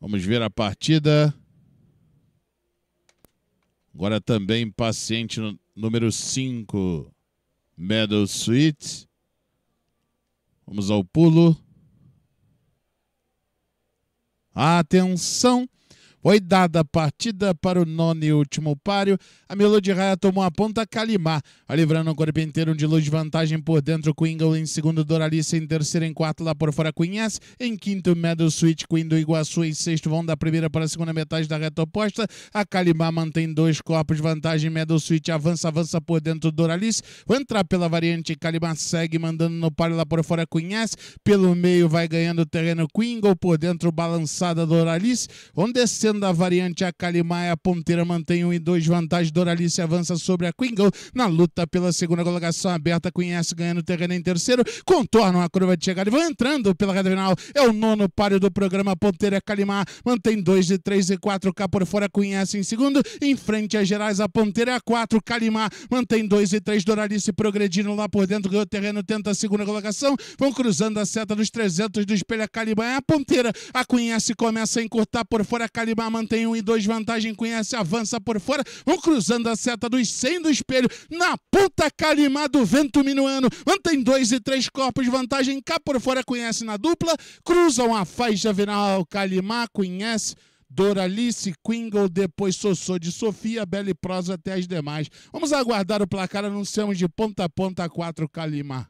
Vamos ver a partida. Agora também paciente número 5, Meadow Suite. Vamos ao pulo. Atenção! Foi dada a partida para o nono e último páreo. A Melody Raia tomou a ponta Calimar. Livrando o inteiro de luz de vantagem por dentro. Queen em segundo, Doralice em terceiro, em quarto lá por fora Cunhas. Em quinto, Meadow Switch, Queen do Iguaçu. Em sexto, vão da primeira para a segunda metade da reta oposta. A Calimar mantém dois corpos vantagem. Meadow Switch avança, avança por dentro Doralice. Vai entrar pela variante Calimar segue mandando no páreo lá por fora Cunhas. Pelo meio vai ganhando terreno Queen por dentro, balançada Doralice. Vão descer Sendo da variante a Kalimai, a ponteira mantém 1 um e 2 vantagem. Doralice avança sobre a Quingo. Na luta pela segunda colocação aberta, conhece ganhando terreno em terceiro. Contornam a curva de chegada e vão entrando pela reta final. É o nono páreo do programa. A ponteira Calimá, mantém 2 e 3 e 4 cá por fora. Conhece em segundo. Em frente a Gerais, a ponteira a 4. Calimá, mantém 2 e 3. Doralice progredindo lá por dentro. Ganhou terreno, tenta a segunda colocação. Vão cruzando a seta dos 300 do espelho. A é a ponteira. A conhece começa a encurtar por fora. A Cuiabá mantém 1 um e 2, vantagem conhece, avança por fora. Vão cruzando a seta dos 100 do espelho. Na puta calimá do vento minuano. Mantém 2 e 3 corpos, vantagem cá por fora conhece na dupla. Cruzam a faixa final. Calimá conhece. Doralice, Quingle, depois Sossô de Sofia, Bela e Prosa até as demais. Vamos aguardar o placar, anunciamos de ponta a ponta 4 Calimar.